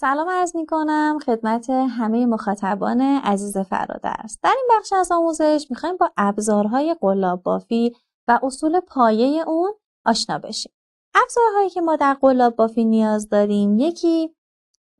سلام عرض می کنم خدمت همه مخاطبان عزیز فرادرس در این بخش از آموزش میخوایم با ابزارهای قلاب بافی و اصول پایه اون آشنا بشیم ابزارهایی که ما در قلاب بافی نیاز داریم یکی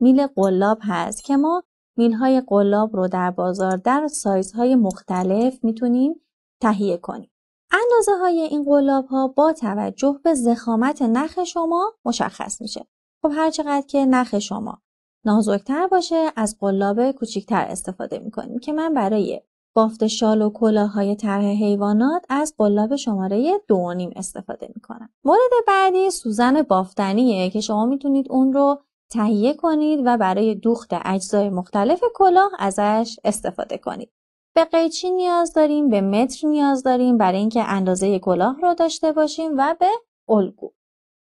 میل قلاب هست که ما میلهای قلاب رو در بازار در سایزهای مختلف میتونیم تهیه کنیم اندازه های این قلاب ها با توجه به زخامت نخ شما مشخص میشه خب هر چقدر که نخ شما نازکتر باشه از قلاب کوچیکتر استفاده میکنیم که من برای بافت شال و کلاهای طرح حیوانات از قلاب شماره دو نیم استفاده میکنم مورد بعدی سوزن بافتنیه که شما میتونید اون رو تهیه کنید و برای دوخت اجزای مختلف کلاه ازش استفاده کنید به قیچی نیاز داریم به متر نیاز داریم برای اینکه اندازه کلاه رو داشته باشیم و به الگو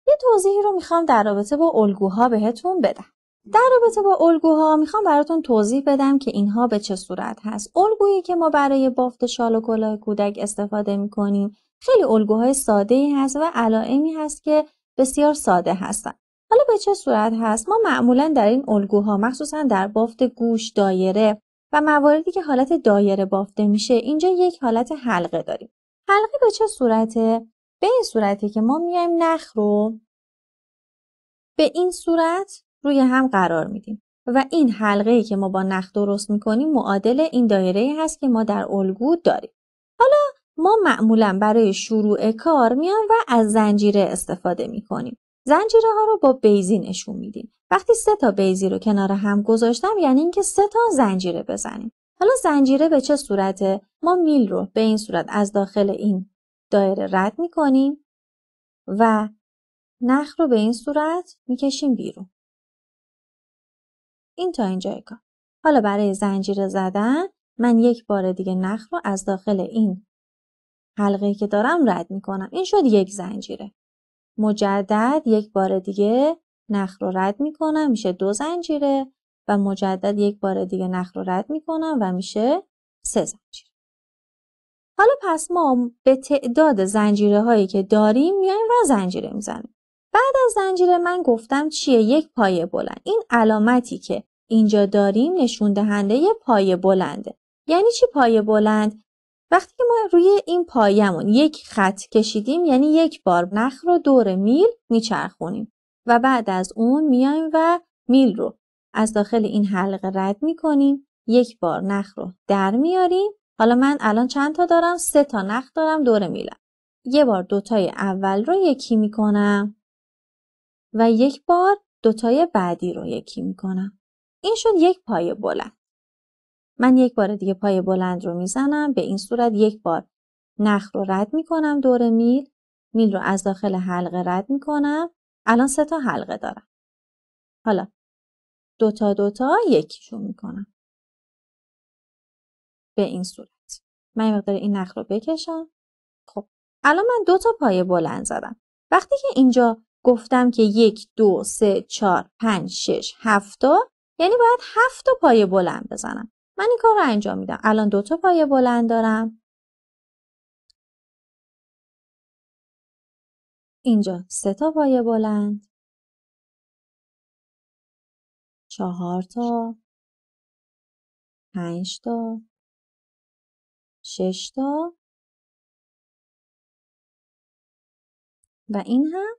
یه توضیحی رو میخوام در رابطه با الگوها بهتون بدم در رابطه با الگوها میخوام براتون توضیح بدم که اینها به چه صورت هست الگویی که ما برای بافت شال و کلاه کودک استفاده میکنیم خیلی الگوهای ساده ای هست و علائمی هست که بسیار ساده هستن حالا به چه صورت هست ما معمولا در این الگوها مخصوصا در بافت گوش دایره و مواردی که حالت دایره بافته میشه اینجا یک حالت حلقه داریم حلقه به چه صورته به این صورتی که ما میایم نخ رو به این صورت روی هم قرار میدیم و این حلقه ای که ما با نخ درست میکنیم معادل این دایره هست که ما در الگو داریم حالا ما معمولا برای شروع کار میان و از زنجیره استفاده میکنیم زنجیره ها رو با بیزی نشون میدیم وقتی سه تا بیزی رو کنار هم گذاشتم یعنی اینکه سه تا زنجیره بزنیم حالا زنجیره به چه صورته ما میل رو به این صورت از داخل این دایره رد میکنیم و نخ رو به این صورت میکشیم بیرون این تا اینجای کار حالا برای زنجیره زدن من یک بار دیگه نخ رو از داخل این حلقه که دارم رد میکنم این شد یک زنجیره مجدد یک بار دیگه نخ رو رد میکنم میشه دو زنجیره و مجدد یک بار دیگه نخ رو رد میکنم و میشه سه زنجیره حالا پس ما به تعداد زنجیره هایی که داریم میایم و زنجیره میزنیم بعد از زنجیره من گفتم چیه یک پایه بلند این علامتی که اینجا داریم نشون دهنده پایه بلنده یعنی چی پایه بلند وقتی که ما روی این پایمون یک خط کشیدیم یعنی یک بار نخ رو دور میل میچرخونیم و بعد از اون میایم و میل رو از داخل این حلقه رد میکنیم یک بار نخ رو در میاریم حالا من الان چند تا دارم سه تا نخ دارم دور میلم یه بار دوتای اول رو یکی میکنم و یک بار دوتای بعدی رو یکی میکنم. این شد یک پای بلند. من یک بار دیگه پای بلند رو میزنم به این صورت یک بار نخ رو رد میکنم دور میل میل رو از داخل حلقه رد میکنم الان سه تا حلقه دارم حالا دوتا دوتا یکیشو میکنم به این صورت من مقدار این نخ رو بکشم خب الان من دو تا پای بلند زدم وقتی که اینجا گفتم که یک دو سه چهار پنج شش هفتا یعنی باید هفتا تا پایه بلند بزنم من این کار رو انجام میدم الان دو تا پایه بلند دارم اینجا سه تا پایه بلند چهار تا پنج تا شش تا و این هم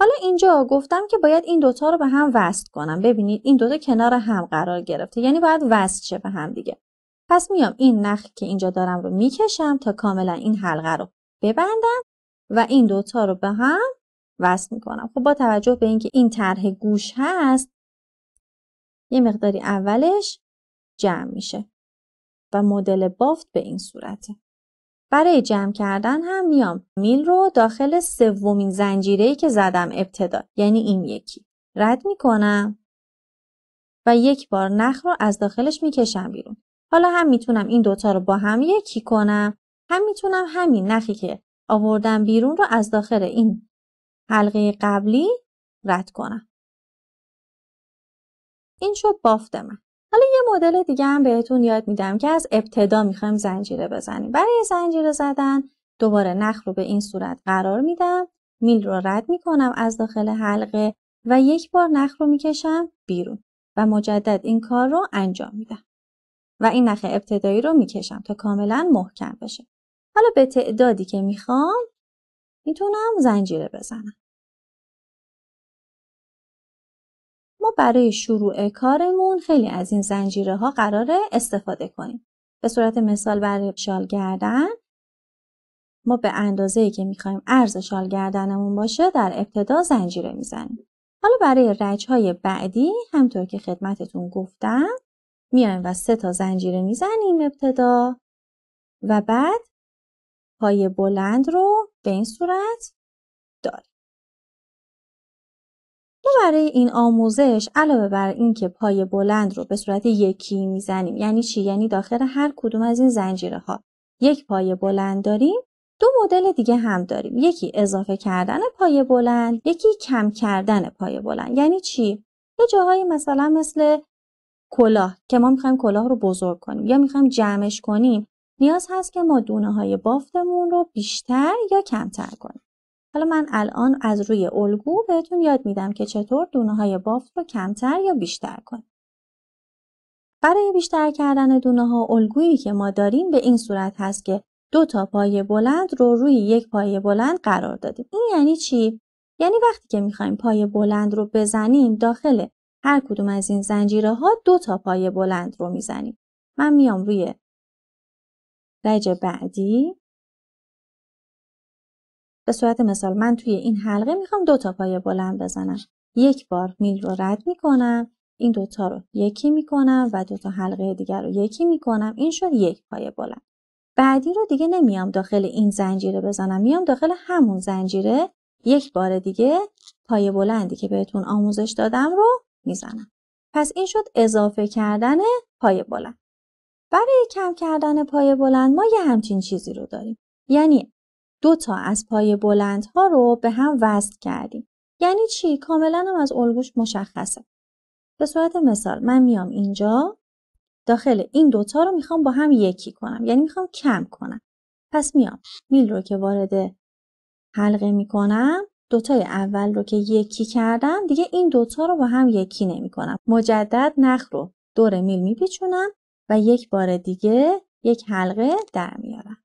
حالا اینجا گفتم که باید این دوتا رو به هم وصل کنم ببینید این دوتا کنار هم قرار گرفته یعنی باید وصل شه به هم دیگه پس میام این نخ که اینجا دارم رو میکشم تا کاملا این حلقه رو ببندم و این دوتا رو به هم وصل میکنم خب با توجه به اینکه این طرح گوش هست یه مقداری اولش جمع میشه و مدل بافت به این صورته برای جمع کردن هم میام میل رو داخل سومین زنجیره‌ای که زدم ابتدا یعنی این یکی رد میکنم و یک بار نخ رو از داخلش میکشم بیرون حالا هم میتونم این دوتا رو با هم یکی کنم هم میتونم همین نخی که آوردم بیرون رو از داخل این حلقه قبلی رد کنم این شد بافت من حالا یه مدل دیگه هم بهتون یاد میدم که از ابتدا میخوایم زنجیره بزنیم برای زنجیره زدن دوباره نخ رو به این صورت قرار میدم میل رو رد میکنم از داخل حلقه و یک بار نخ رو میکشم بیرون و مجدد این کار رو انجام میدم و این نخ ابتدایی رو میکشم تا کاملا محکم بشه حالا به تعدادی که میخوام میتونم زنجیره بزنم ما برای شروع کارمون خیلی از این زنجیره ها قراره استفاده کنیم. به صورت مثال برای شال گردن ما به اندازه ای که میخوایم عرض شال گردنمون باشه در ابتدا زنجیره میزنیم. حالا برای رج های بعدی همطور که خدمتتون گفتم میایم و سه تا زنجیره میزنیم ابتدا و بعد پای بلند رو به این صورت داریم. ما برای این آموزش علاوه بر اینکه پای بلند رو به صورت یکی میزنیم یعنی چی یعنی داخل هر کدوم از این زنجیره ها یک پای بلند داریم دو مدل دیگه هم داریم یکی اضافه کردن پای بلند یکی کم کردن پای بلند یعنی چی یه جاهایی مثلا مثل کلاه که ما میخوایم کلاه رو بزرگ کنیم یا میخوایم جمعش کنیم نیاز هست که ما دونه های بافتمون رو بیشتر یا کمتر کنیم حالا من الان از روی الگو بهتون یاد میدم که چطور دونه های بافت رو کمتر یا بیشتر کنیم. برای بیشتر کردن دونه ها الگویی که ما داریم به این صورت هست که دو تا پایه بلند رو روی یک پایه بلند قرار دادیم. این یعنی چی؟ یعنی وقتی که میخوایم پایه بلند رو بزنیم داخل هر کدوم از این زنجیره ها دو تا پایه بلند رو میزنیم. من میام روی رج بعدی به صورت مثال من توی این حلقه میخوام دو تا پایه بلند بزنم یک بار میل رو رد میکنم این دوتا رو یکی میکنم و دوتا حلقه دیگر رو یکی میکنم این شد یک پای بلند بعدی رو دیگه نمیام داخل این زنجیره بزنم میام داخل همون زنجیره یک بار دیگه پای بلندی که بهتون آموزش دادم رو میزنم پس این شد اضافه کردن پای بلند برای کم کردن پای بلند ما یه همچین چیزی رو داریم یعنی دو تا از پای بلند ها رو به هم وصل کردیم. یعنی چی؟ کاملا هم از الگوش مشخصه. به صورت مثال من میام اینجا داخل این دوتا رو میخوام با هم یکی کنم. یعنی میخوام کم کنم. پس میام میل رو که وارد حلقه میکنم دوتای اول رو که یکی کردم دیگه این دوتا رو با هم یکی نمی کنم. مجدد نخ رو دور میل میپیچونم و یک بار دیگه یک حلقه در میارم.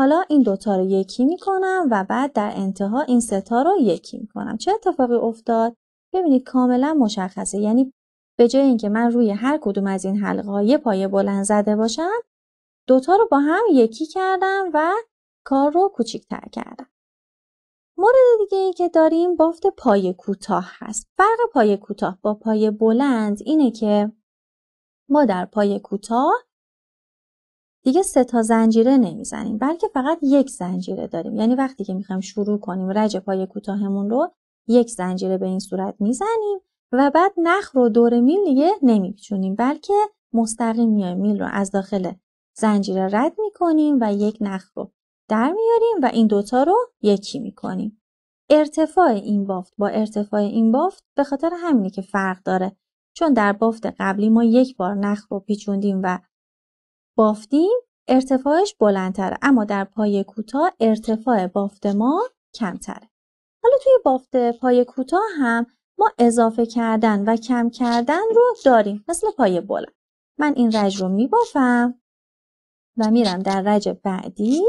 حالا این دوتا رو یکی میکنم و بعد در انتها این ستا رو یکی میکنم چه اتفاقی افتاد ببینید کاملا مشخصه یعنی به جای اینکه من روی هر کدوم از این حلقه یه پایه بلند زده باشم دوتا رو با هم یکی کردم و کار رو کوچیکتر کردم مورد دیگه که داریم بافت پایه کوتاه هست فرق پایه کوتاه با پایه بلند اینه که ما در پایه کوتاه دیگه سه تا زنجیره نمیزنیم بلکه فقط یک زنجیره داریم یعنی وقتی که میخوایم شروع کنیم رج پای کوتاهمون رو یک زنجیره به این صورت میزنیم و بعد نخ رو دور میل دیگه نمیپیچونیم بلکه مستقیم میایم میل رو از داخل زنجیره رد میکنیم و یک نخ رو در میاریم و این دوتا رو یکی میکنیم ارتفاع این بافت با ارتفاع این بافت به خاطر همینه که فرق داره چون در بافت قبلی ما یک بار نخ رو پیچوندیم و بافتیم ارتفاعش بلندتره اما در پای کوتاه ارتفاع بافت ما کمتره حالا توی بافت پای کوتاه هم ما اضافه کردن و کم کردن رو داریم مثل پای بلند من این رج رو میبافم و میرم در رج بعدی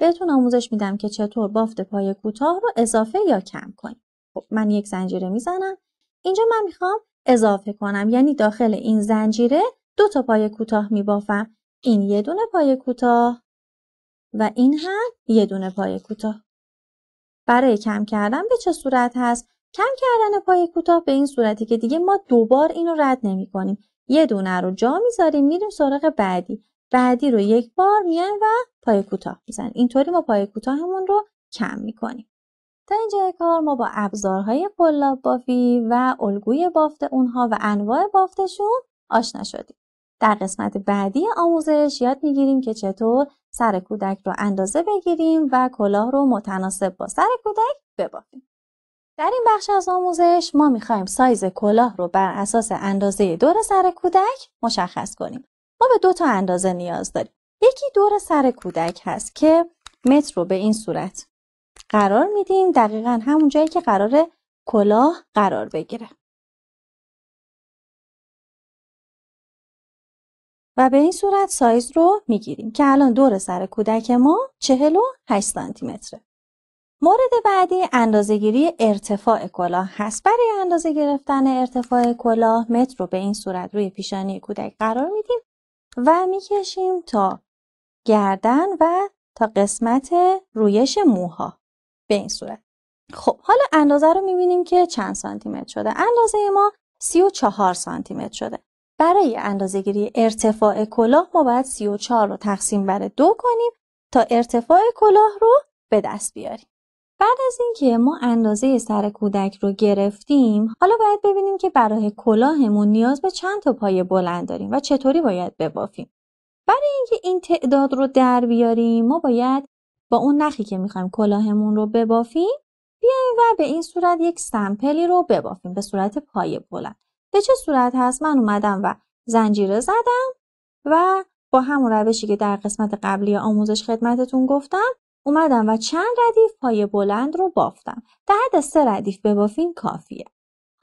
بهتون آموزش میدم که چطور بافت پای کوتاه رو اضافه یا کم کنیم خب من یک زنجیره میزنم اینجا من میخوام اضافه کنم یعنی داخل این زنجیره دو تا پای کوتاه میبافم این یه دونه پای کوتاه و این هم یه دونه پای کوتاه. برای کم کردن به چه صورت هست؟ کم کردن پای کوتاه به این صورتی که دیگه ما دوبار اینو رد نمی کنیم. یه دونه رو جا میذاریم میریم سراغ بعدی. بعدی رو یک بار میایم و پای کوتاه میزنیم. اینطوری ما پای همون رو کم میکنیم. تا اینجا کار ما با ابزارهای قلاب بافی و الگوی بافت اونها و انواع بافتشون آشنا شدیم. در قسمت بعدی آموزش یاد میگیریم که چطور سر کودک رو اندازه بگیریم و کلاه رو متناسب با سر کودک ببافیم. در این بخش از آموزش ما میخوایم سایز کلاه رو بر اساس اندازه دور سر کودک مشخص کنیم. ما به دو تا اندازه نیاز داریم. یکی دور سر کودک هست که متر رو به این صورت قرار میدیم دقیقا همون جایی که قرار کلاه قرار بگیره. و به این صورت سایز رو میگیریم که الان دور سر کودک ما 48 سانتی متره. مورد بعدی گیری ارتفاع کلاه هست. برای اندازه گرفتن ارتفاع کلاه متر رو به این صورت روی پیشانی کودک قرار میدیم و میکشیم تا گردن و تا قسمت رویش موها به این صورت. خب حالا اندازه رو میبینیم که چند سانتی متر شده. اندازه ما 34 سانتی متر شده. برای اندازهگیری ارتفاع کلاه ما باید 34 رو تقسیم بر دو کنیم تا ارتفاع کلاه رو به دست بیاریم. بعد از اینکه ما اندازه سر کودک رو گرفتیم حالا باید ببینیم که برای کلاهمون نیاز به چند تا پایه بلند داریم و چطوری باید ببافیم برای اینکه این تعداد رو در بیاریم ما باید با اون نخی که میخوایم کلاهمون رو ببافیم بیایم و به این صورت یک سمپلی رو ببافیم به صورت پایه بلند به چه صورت هست من اومدم و زنجیره زدم و با همون روشی که در قسمت قبلی آموزش خدمتتون گفتم اومدم و چند ردیف پای بلند رو بافتم در حد سه ردیف بافین کافیه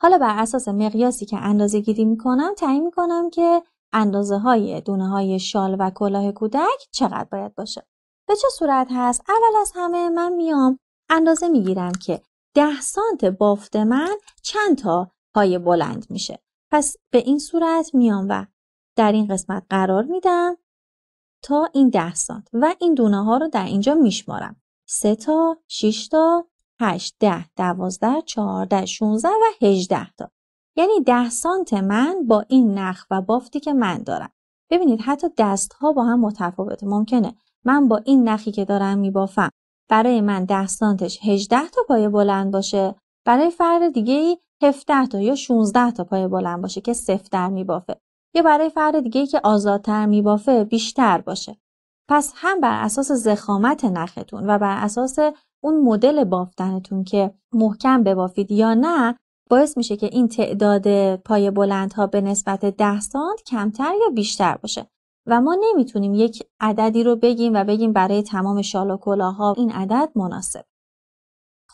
حالا بر اساس مقیاسی که اندازه گیری میکنم تعیین میکنم که اندازه های دونه های شال و کلاه کودک چقدر باید باشه به چه صورت هست اول از همه من میام اندازه میگیرم که ده سانت بافت من چند تا پای بلند میشه پس به این صورت میام و در این قسمت قرار میدم تا این ده سانت و این دونه ها رو در اینجا میشمارم سه تا شش تا هشت ده، دوازده، چهارده، 16 و هجده تا یعنی ده سانت من با این نخ و بافتی که من دارم ببینید حتی دست ها با هم متفاوته ممکنه من با این نخی که دارم میبافم برای من ده سانتش هجده تا پای بلند باشه برای فرد دیگه ای 17 تا یا 16 تا پای بلند باشه که می میبافه یا برای فرد دیگه که آزادتر میبافه بیشتر باشه پس هم بر اساس زخامت نختون و بر اساس اون مدل بافتنتون که محکم ببافید یا نه باعث میشه که این تعداد پای بلندها به نسبت ده سانت کمتر یا بیشتر باشه و ما نمیتونیم یک عددی رو بگیم و بگیم برای تمام شال و کلاها این عدد مناسب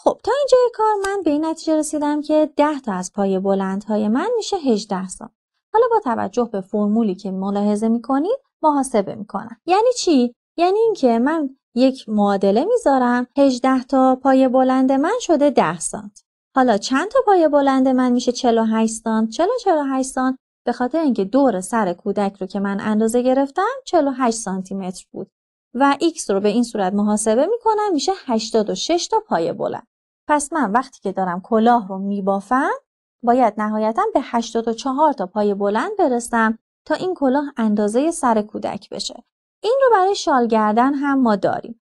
خب تا اینجا کار من به این نتیجه رسیدم که 10 تا از پای بلندهای من میشه 18 سال. حالا با توجه به فرمولی که ملاحظه میکنید محاسبه میکنم. یعنی چی؟ یعنی اینکه من یک معادله میذارم 18 تا پای بلند من شده 10 سانت. حالا چند تا پای بلند من میشه 48 سانت؟ 48 سانت به خاطر اینکه دور سر کودک رو که من اندازه گرفتم 48 سانتی متر بود و x رو به این صورت محاسبه میکنم میشه 86 تا پای بلند. پس من وقتی که دارم کلاه رو میبافم باید نهایتا به 84 تا پای بلند برسم تا این کلاه اندازه سر کودک بشه. این رو برای شال گردن هم ما داریم.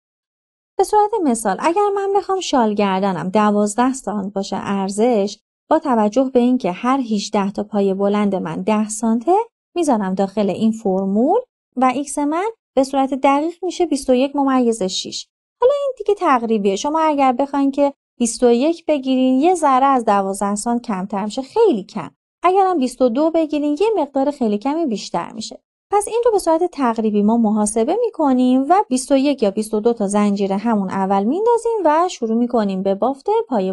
به صورت مثال اگر من بخوام شال گردنم 12 سانت باشه ارزش با توجه به اینکه هر 18 تا پای بلند من 10 سانته میذارم داخل این فرمول و x من به صورت دقیق میشه 21 ممیز 6. حالا این دیگه تقریبیه شما اگر بخواین که 21 بگیرین یه ذره از 12 سانت کمتر میشه خیلی کم اگرم 22 بگیرین یه مقدار خیلی کمی بیشتر میشه پس این رو به صورت تقریبی ما محاسبه میکنیم و 21 یا 22 تا زنجیره همون اول میندازیم و شروع میکنیم به بافت پای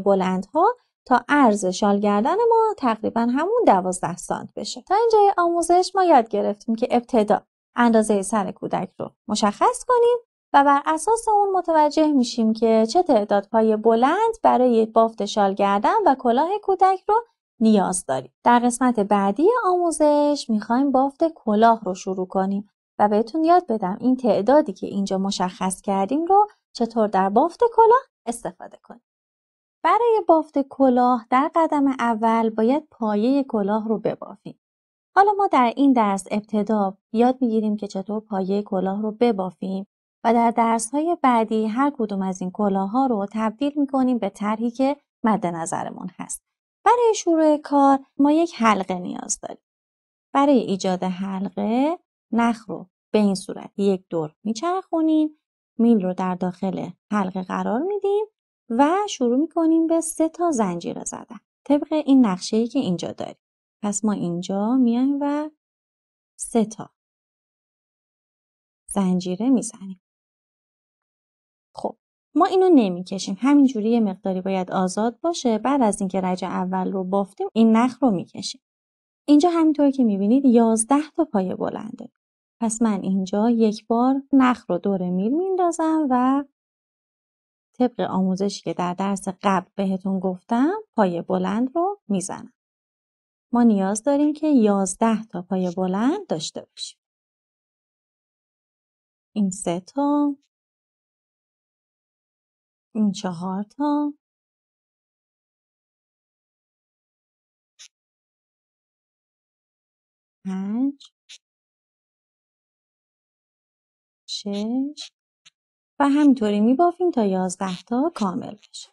ها تا عرض شال گردن ما تقریبا همون 12 سانت بشه تا اینجای آموزش ما یاد گرفتیم که ابتدا اندازه سر کودک رو مشخص کنیم و بر اساس اون متوجه میشیم که چه تعداد پای بلند برای بافت شال گردن و کلاه کودک رو نیاز داریم. در قسمت بعدی آموزش میخوایم بافت کلاه رو شروع کنیم و بهتون یاد بدم این تعدادی که اینجا مشخص کردیم رو چطور در بافت کلاه استفاده کنیم. برای بافت کلاه در قدم اول باید پایه کلاه رو ببافیم. حالا ما در این درس ابتدا یاد میگیریم که چطور پایه کلاه رو ببافیم و در های بعدی هر کدوم از این ها رو تبدیل کنیم به طرحی که مد نظرمون هست. برای شروع کار ما یک حلقه نیاز داریم. برای ایجاد حلقه نخ رو به این صورت یک دور میچرخونیم میل رو در داخل حلقه قرار میدیم و شروع میکنیم به سه تا زنجیره زدن طبق این نقشه ای که اینجا داریم پس ما اینجا میایم و سه تا زنجیره میزنیم خب ما اینو نمیکشیم همینجوری یه مقداری باید آزاد باشه بعد از اینکه رج اول رو بافتیم این نخ رو میکشیم اینجا همینطور که میبینید 11 تا پایه بلنده پس من اینجا یک بار نخ رو دور میل میندازم و طبق آموزشی که در درس قبل بهتون گفتم پایه بلند رو میزنم ما نیاز داریم که 11 تا پایه بلند داشته باشیم این سه تا این چهار تا پنج شش و همینطوری میبافیم تا یازده تا کامل بشه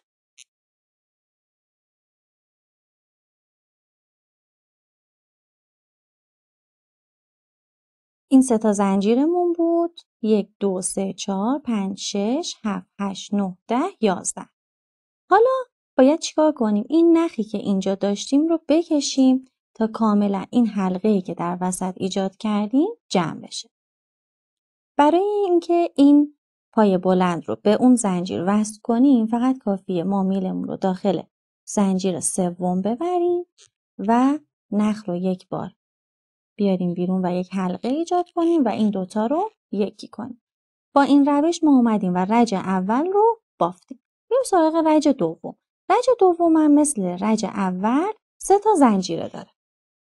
این سه تا زنجیرمون بود یک دو سه چهار پنج شش هفت هشت نه ده یازده حالا باید چیکار کنیم این نخی که اینجا داشتیم رو بکشیم تا کاملا این حلقه ای که در وسط ایجاد کردیم جمع بشه برای اینکه این پای بلند رو به اون زنجیر وصل کنیم فقط کافیه ما میلمون رو داخل زنجیر سوم ببریم و نخ رو یک بار بیاریم بیرون و یک حلقه ایجاد کنیم و این دوتا رو یکی کنیم با این روش ما اومدیم و رج اول رو بافتیم بریم سراغ رج دوم رج دوم هم مثل رج اول سه تا زنجیره داره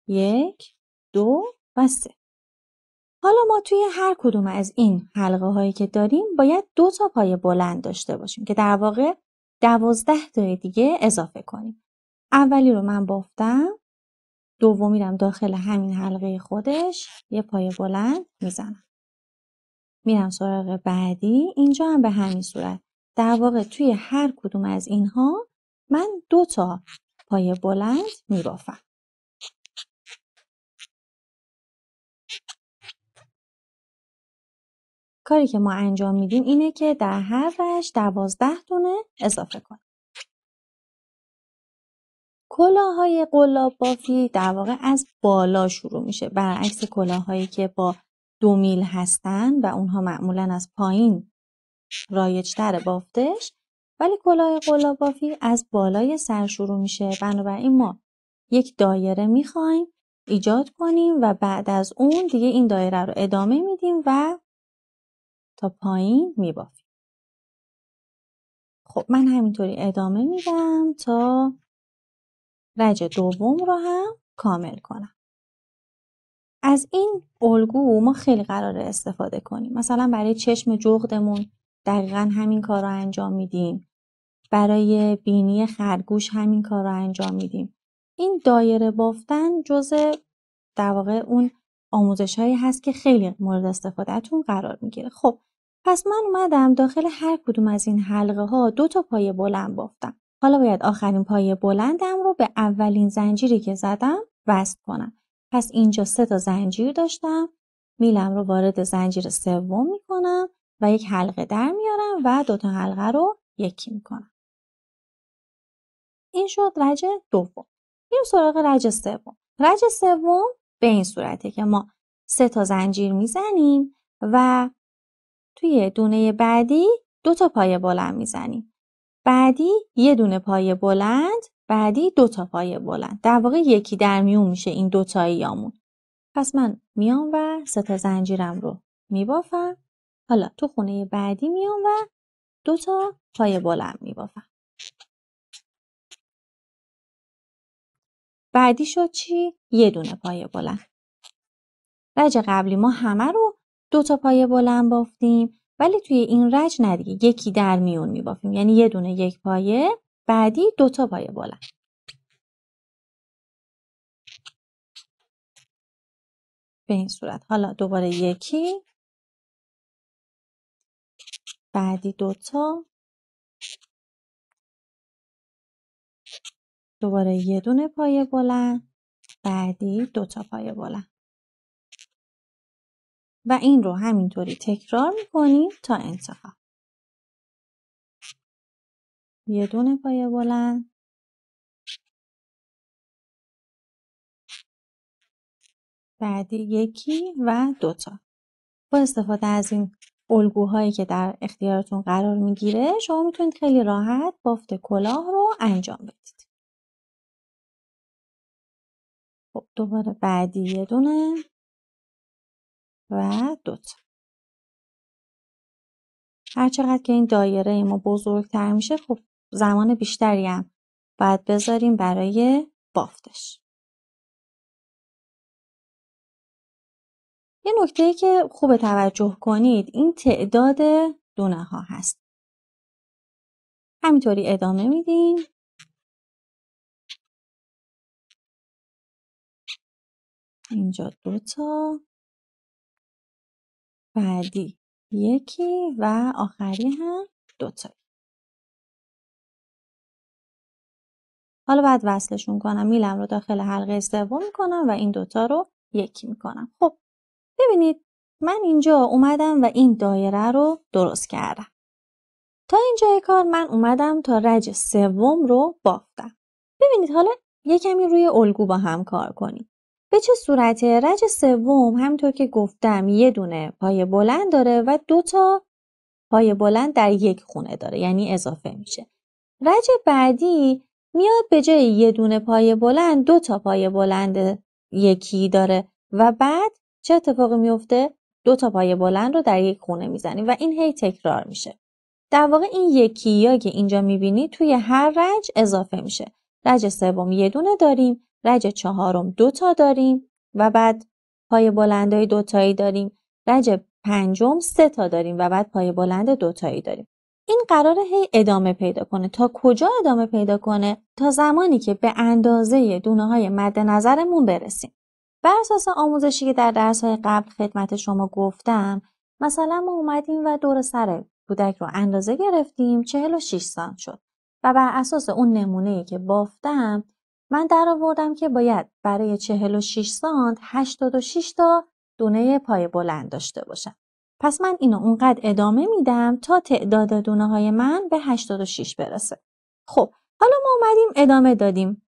یک دو و سه حالا ما توی هر کدوم از این حلقه هایی که داریم باید دو تا پای بلند داشته باشیم که در واقع دوازده تای دیگه اضافه کنیم اولی رو من بافتم میرم داخل همین حلقه خودش یه پای بلند میزنم میرم سراغ بعدی اینجا هم به همین صورت در واقع توی هر کدوم از اینها من دو تا پای بلند میبافم کاری که ما انجام میدیم اینه که در هر رش دوازده تونه اضافه کنیم کلاهای قلاب بافی در واقع از بالا شروع میشه برعکس کلاهایی که با دو میل هستن و اونها معمولا از پایین رایجتر بافتش ولی کلاه قلاب بافی از بالای سر شروع میشه بنابراین ما یک دایره میخوایم ایجاد کنیم و بعد از اون دیگه این دایره رو ادامه میدیم و تا پایین میبافیم خب من همینطوری ادامه میدم تا وجه دوم رو هم کامل کنم از این الگو ما خیلی قرار استفاده کنیم مثلا برای چشم جغدمون دقیقا همین کار رو انجام میدیم برای بینی خرگوش همین کار رو انجام میدیم این دایره بافتن جزء در واقع اون آموزش هایی هست که خیلی مورد استفادهتون قرار میگیره خب پس من اومدم داخل هر کدوم از این حلقه ها دو تا پایه بلند بافتم حالا باید آخرین پای بلندم رو به اولین زنجیری که زدم وصل کنم. پس اینجا سه تا زنجیر داشتم. میلم رو وارد زنجیر سوم میکنم و یک حلقه در میارم و دو تا حلقه رو یکی میکنم. این شد رج دوم. این سراغ رج سوم. رج سوم به این صورته که ما سه تا زنجیر میزنیم و توی دونه بعدی دو تا پایه بلند میزنیم. بعدی یه دونه پای بلند بعدی دو تا پای بلند در واقع یکی در میون میشه این دو تاییامون پس من میام و سه تا زنجیرم رو میبافم حالا تو خونه بعدی میام و دو تا پای بلند میبافم بعدی شد چی؟ یه دونه پای بلند رج قبلی ما همه رو دو تا پای بلند بافتیم ولی توی این رج ندیگه یکی در میون میبافیم یعنی یه دونه یک پایه بعدی دوتا پایه بلند به این صورت حالا دوباره یکی بعدی دوتا دوباره یه دونه پایه بلند بعدی دوتا پایه بلند و این رو همینطوری تکرار میکنیم تا انتها یه دونه پایه بلند بعدی یکی و دوتا با استفاده از این الگوهایی که در اختیارتون قرار میگیره شما میتونید خیلی راحت بافت کلاه رو انجام بدید خب دوباره بعدی یه دونه و دوتا هرچقدر که این دایره ما بزرگتر میشه خب زمان بیشتری هم باید بذاریم برای بافتش یه نکته ای که خوب توجه کنید این تعداد دونه ها هست همینطوری ادامه میدیم اینجا تا بعدی یکی و آخری هم دوتایی حالا بعد وصلشون کنم میلم رو داخل حلقه سوم میکنم و این دوتا رو یکی میکنم خب ببینید من اینجا اومدم و این دایره رو درست کردم تا اینجای کار من اومدم تا رج سوم رو بافتم ببینید حالا یه کمی روی الگو با هم کار کنیم به چه صورته رج سوم همینطور که گفتم یه دونه پای بلند داره و دو تا پای بلند در یک خونه داره یعنی اضافه میشه رج بعدی میاد به جای یه دونه پای بلند دو تا پای بلند یکی داره و بعد چه اتفاقی میفته دو تا پای بلند رو در یک خونه میزنیم و این هی تکرار میشه در واقع این یکی یا که اینجا میبینی توی هر رج اضافه میشه رج سوم یه دونه داریم رج چهارم دو تا داریم و بعد پای بلندای دوتایی داریم رج پنجم سه تا داریم و بعد پای بلند دوتایی داریم این قراره هی ادامه پیدا کنه تا کجا ادامه پیدا کنه تا زمانی که به اندازه دونه های مد نظرمون برسیم بر اساس آموزشی که در درس های قبل خدمت شما گفتم مثلا ما اومدیم و دور سر کودک رو اندازه گرفتیم 46 سانت شد و بر اساس اون نمونه که بافتم من درآوردم که باید برای 46 سانت 86 تا دونه پای بلند داشته باشم. پس من اینو اونقدر ادامه میدم تا تعداد دونه های من به 86 برسه. خب حالا ما اومدیم ادامه دادیم.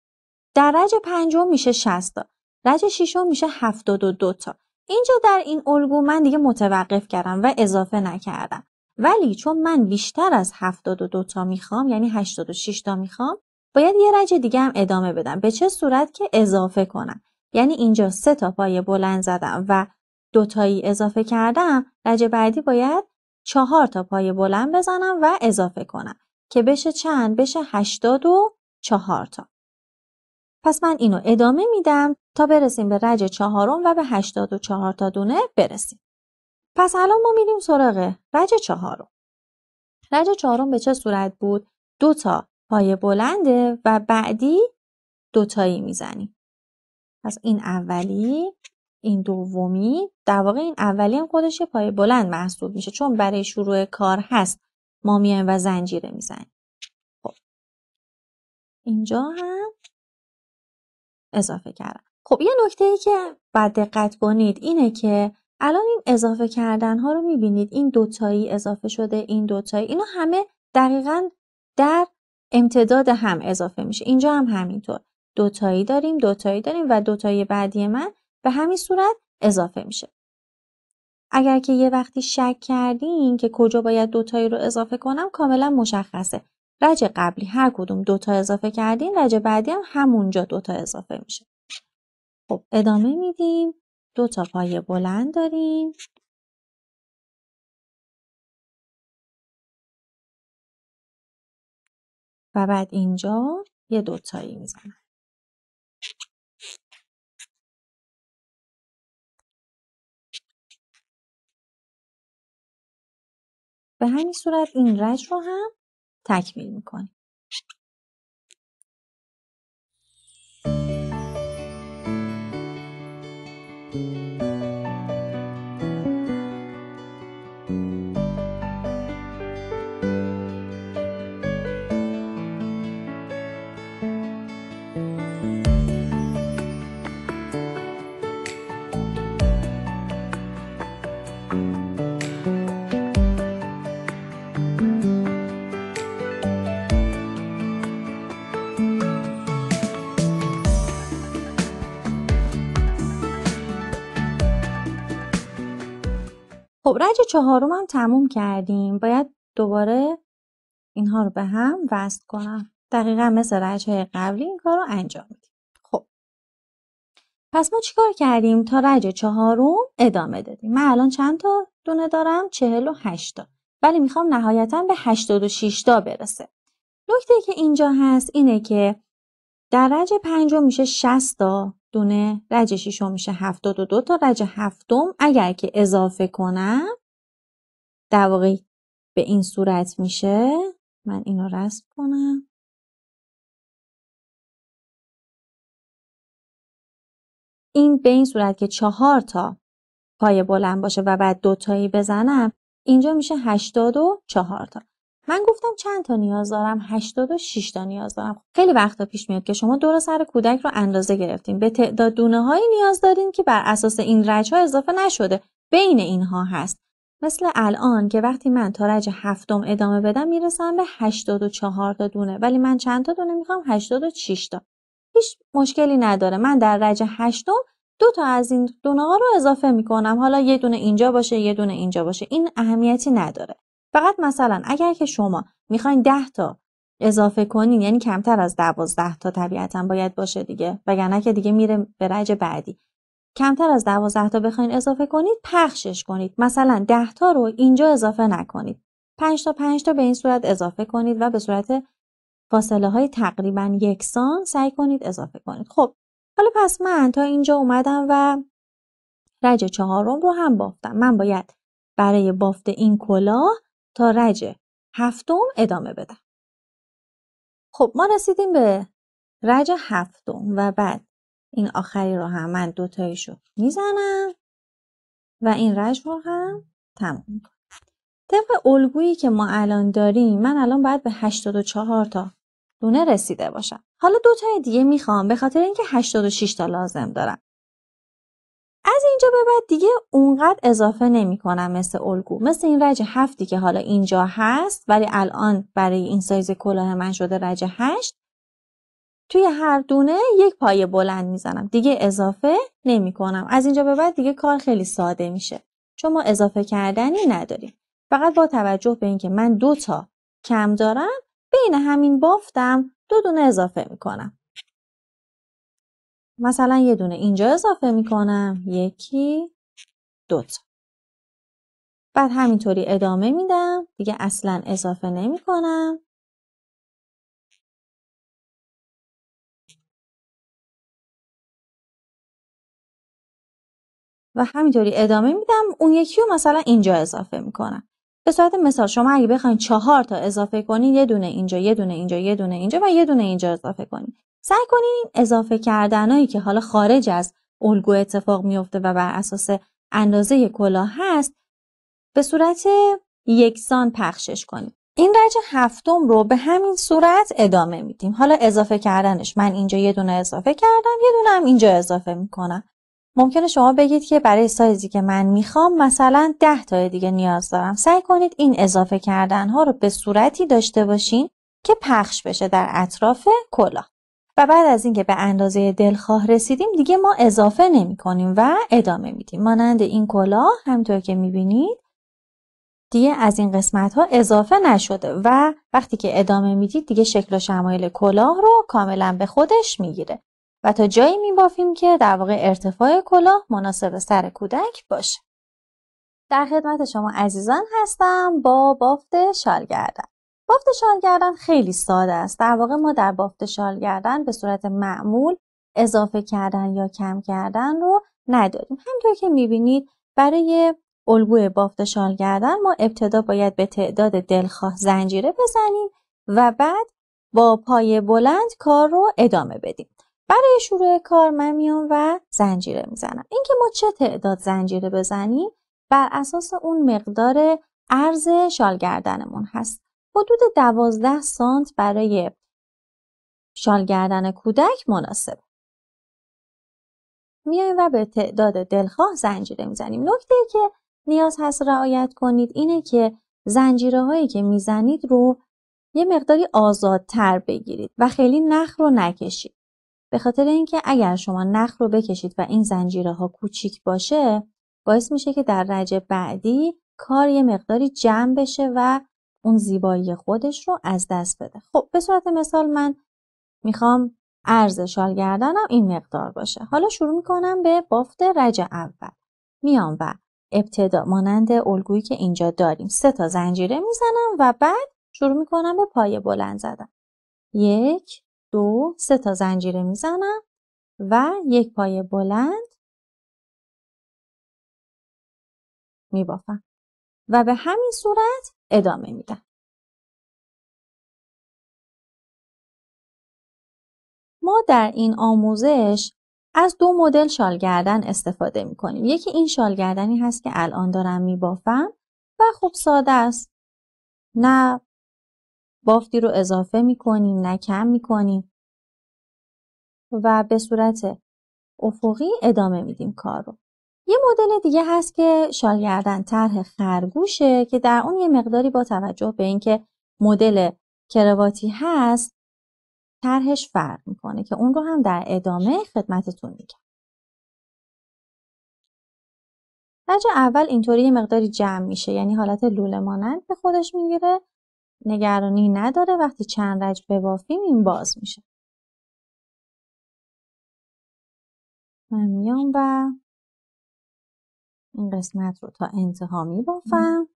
در رج پنجم میشه 60 تا. رج ششم میشه 72 تا. اینجا در این الگو من دیگه متوقف کردم و اضافه نکردم. ولی چون من بیشتر از 72 تا میخوام یعنی 86 تا میخوام باید یه رج دیگه هم ادامه بدم به چه صورت که اضافه کنم یعنی اینجا سه تا پایه بلند زدم و دوتایی اضافه کردم رج بعدی باید چهار تا پایه بلند بزنم و اضافه کنم که بشه چند بشه هشتاد و چهار تا پس من اینو ادامه میدم تا برسیم به رج چهارم و به هشتاد و چهار تا دونه برسیم پس الان ما میریم سراغ رج چهارم رج چهارم به چه صورت بود؟ دو تا پای بلنده و بعدی دوتایی میزنیم پس این اولی این دومی در واقع این اولی هم خودش پای بلند محسوب میشه چون برای شروع کار هست ما میایم و زنجیره میزنیم خب اینجا هم اضافه کردم خب یه نکته ای که بعد دقت کنید اینه که الان این اضافه کردن ها رو میبینید این دوتایی اضافه شده این دوتایی اینا همه دقیقا در امتداد هم اضافه میشه اینجا هم همینطور دوتایی داریم دوتایی داریم و دوتایی بعدی من به همین صورت اضافه میشه اگر که یه وقتی شک کردین که کجا باید دوتایی رو اضافه کنم کاملا مشخصه رج قبلی هر کدوم دوتا اضافه کردین رج بعدی هم همونجا دوتا اضافه میشه خب ادامه میدیم دوتا پای بلند داریم و بعد اینجا یه دوتایی میزنم به همین صورت این رج رو هم تکمیل میکنیم خب رج چهارم هم تموم کردیم باید دوباره اینها رو به هم وصل کنم دقیقا مثل رج قبلی این کار رو انجام میدیم خب پس ما چیکار کردیم تا رج چهارم ادامه دادیم من الان چند تا دونه دارم چهل و هشتا ولی میخوام نهایتا به و تا برسه نکته که اینجا هست اینه که در رج پنجم میشه شستا تا دونه رج شیشم میشه هفتاد و دو تا رج هفتم اگر که اضافه کنم در واقع به این صورت میشه من اینو رسم کنم این به این صورت که چهار تا پای بلند باشه و بعد دوتایی بزنم اینجا میشه هشتاد و چهار تا من گفتم چند تا نیاز دارم 86 تا نیاز دارم خیلی وقتا پیش میاد که شما دور سر کودک رو اندازه گرفتیم به تعداد دونه هایی نیاز دارین که بر اساس این رج ها اضافه نشده بین اینها هست مثل الان که وقتی من تا رج هفتم ادامه بدم میرسم به 84 تا دونه ولی من چند تا دونه میخوام 86 تا هیچ مشکلی نداره من در رج هشتم دو تا از این دونه ها رو اضافه میکنم حالا یه دونه اینجا باشه یه دونه اینجا باشه این اهمیتی نداره فقط مثلا اگر که شما میخواین 10 تا اضافه کنین یعنی کمتر از 12 تا طبیعتا باید باشه دیگه وگرنه که دیگه میره به رج بعدی کمتر از 12 تا بخواین اضافه کنید پخشش کنید مثلا 10 تا رو اینجا اضافه نکنید 5 تا 5 تا به این صورت اضافه کنید و به صورت فاصله های تقریبا یکسان سعی کنید اضافه کنید خب حالا پس من تا اینجا اومدم و رج چهارم رو هم بافتم من باید برای بافت این کلاه تا رج هفتم ادامه بدم خب ما رسیدیم به رج هفتم و بعد این آخری رو هم من دوتایشو میزنم و این رج رو هم تموم میکنم طبق الگویی که ما الان داریم من الان باید به 84 تا دونه رسیده باشم حالا دو دیگه میخوام به خاطر اینکه 86 تا لازم دارم از اینجا به بعد دیگه اونقدر اضافه نمی کنم مثل الگو مثل این رج هفتی که حالا اینجا هست ولی الان برای این سایز کلاه من شده رج هشت توی هر دونه یک پایه بلند میزنم دیگه اضافه نمی کنم از اینجا به بعد دیگه کار خیلی ساده میشه چون ما اضافه کردنی نداریم فقط با توجه به اینکه من دو تا کم دارم بین همین بافتم دو دونه اضافه کنم مثلا یه دونه اینجا اضافه میکنم یکی دوتا بعد همینطوری ادامه میدم دیگه اصلا اضافه نمیکنم و همینطوری ادامه میدم اون یکی رو مثلا اینجا اضافه میکنم به صورت مثال شما اگه بخواید چهار تا اضافه کنی یه دونه اینجا یه دونه اینجا یه دونه اینجا و یه دونه اینجا اضافه کنید سعی کنین این اضافه کردنهایی که حالا خارج از الگو اتفاق میفته و بر اساس اندازه کلاه هست به صورت یکسان پخشش کنید. این رج هفتم رو به همین صورت ادامه میدیم حالا اضافه کردنش من اینجا یه دونه اضافه کردم یه دونه هم اینجا اضافه میکنم ممکنه شما بگید که برای سایزی که من میخوام مثلا ده تا دیگه نیاز دارم سعی کنید این اضافه کردن ها رو به صورتی داشته باشین که پخش بشه در اطراف کلاه و بعد از اینکه به اندازه دلخواه رسیدیم دیگه ما اضافه نمی کنیم و ادامه میدیم مانند این کلاه همطور که بینید دیگه از این قسمت ها اضافه نشده و وقتی که ادامه میدید دیگه شکل و شمایل کلاه رو کاملا به خودش میگیره و تا جایی بافیم که در واقع ارتفاع کلاه مناسب سر کودک باشه در خدمت شما عزیزان هستم با بافت شالگردن بافت شال گردن خیلی ساده است. در واقع ما در بافت شال گردن به صورت معمول اضافه کردن یا کم کردن رو نداریم. همطور که میبینید برای الگوی بافت شال گردن ما ابتدا باید به تعداد دلخواه زنجیره بزنیم و بعد با پای بلند کار رو ادامه بدیم. برای شروع کار من میام و زنجیره میزنم. اینکه ما چه تعداد زنجیره بزنیم بر اساس اون مقدار ارز شالگردنمون هست. حدود 12 سانت برای شالگردن کودک مناسب. میایم و به تعداد دلخواه زنجیره میزنیم. نکته که نیاز هست رعایت کنید اینه که زنجیره هایی که میزنید رو یه مقداری آزادتر بگیرید و خیلی نخ رو نکشید. به خاطر اینکه اگر شما نخ رو بکشید و این زنجیره ها کوچیک باشه باعث میشه که در رج بعدی کار یه مقداری جمع بشه و اون زیبایی خودش رو از دست بده خب به صورت مثال من میخوام عرض شال گردنم این مقدار باشه حالا شروع میکنم به بافت رج اول میام و ابتدا مانند الگویی که اینجا داریم سه تا زنجیره میزنم و بعد شروع میکنم به پایه بلند زدن یک دو سه تا زنجیره میزنم و یک پایه بلند میبافم و به همین صورت ادامه ما در این آموزش از دو مدل شالگردن استفاده می یکی این شالگردنی هست که الان دارم می بافم و خوب ساده است. نه بافتی رو اضافه می نه کم می کنیم و به صورت افقی ادامه میدیم کار رو. یه مدل دیگه هست که شالگردن طرح خرگوشه که در اون یه مقداری با توجه به اینکه مدل کرواتی هست طرحش فرق میکنه که اون رو هم در ادامه خدمتتون میگم وجه اول اینطوری یه مقداری جمع میشه یعنی حالت لوله مانند به خودش میگیره نگرانی نداره وقتی چند رج ببافیم این باز میشه من میام و این قسمت رو تا انتها بافم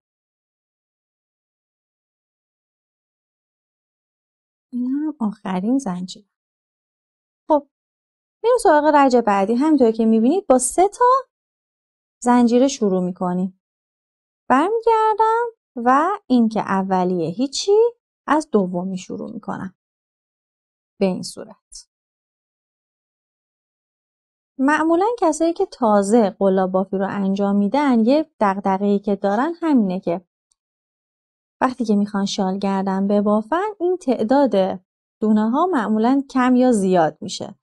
این هم آخرین زنجیر خب میریم سراغ رج بعدی همینطور که میبینید با سه تا زنجیره شروع میکنیم برمیگردم و این که اولیه هیچی از دومی شروع میکنم به این صورت معمولا کسایی که تازه قلاب بافی رو انجام میدن یه ای که دارن همینه که وقتی که میخوان شال گردن ببافن این تعداد دونه ها معمولا کم یا زیاد میشه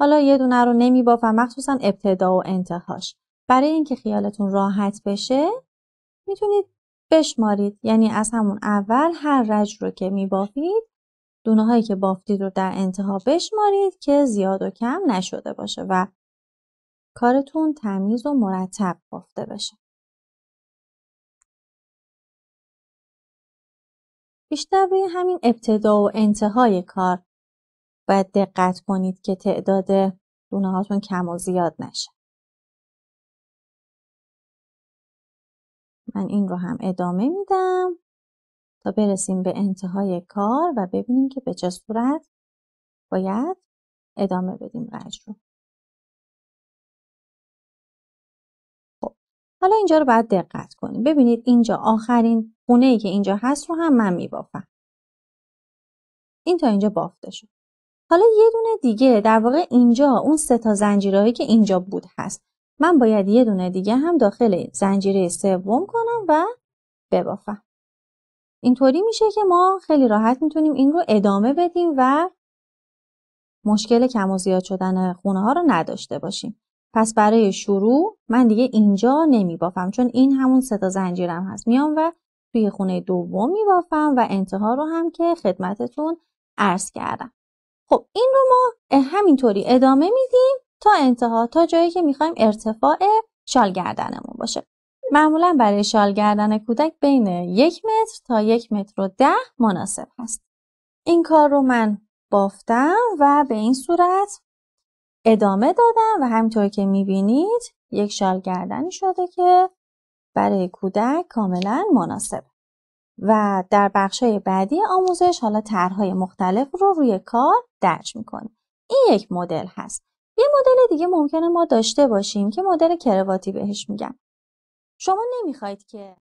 حالا یه دونه رو نمیبافن مخصوصا ابتدا و انتهاش برای اینکه خیالتون راحت بشه میتونید بشمارید یعنی از همون اول هر رج رو که میبافید دونه هایی که بافتید رو در انتها بشمارید که زیاد و کم نشده باشه و کارتون تمیز و مرتب بافته بشه. بیشتر روی همین ابتدا و انتهای کار باید دقت کنید که تعداد دونه هاتون کم و زیاد نشه. من این رو هم ادامه میدم تا برسیم به انتهای کار و ببینیم که به چه صورت باید ادامه بدیم رج رو. حالا اینجا رو باید دقت کنیم ببینید اینجا آخرین خونه ای که اینجا هست رو هم من میبافم این تا اینجا بافته شد حالا یه دونه دیگه در واقع اینجا اون سه تا زنجیرهایی که اینجا بود هست من باید یه دونه دیگه هم داخل زنجیره سوم کنم و ببافم اینطوری میشه که ما خیلی راحت میتونیم این رو ادامه بدیم و مشکل کم و زیاد شدن خونه ها رو نداشته باشیم پس برای شروع من دیگه اینجا نمی بافم چون این همون سه تا زنجیرم هست میام و توی خونه دوم می بافم و انتها رو هم که خدمتتون عرض کردم خب این رو ما همینطوری ادامه میدیم تا انتها تا جایی که میخوایم ارتفاع شالگردنمون باشه معمولا برای شالگردن کودک بین یک متر تا یک متر و ده مناسب هست این کار رو من بافتم و به این صورت ادامه دادم و همینطور که میبینید یک شال گردنی شده که برای کودک کاملا مناسب و در بخش بعدی آموزش حالا طرحهای مختلف رو روی کار درج میکنیم. این یک مدل هست یه مدل دیگه ممکنه ما داشته باشیم که مدل کرواتی بهش میگم شما نمیخواید که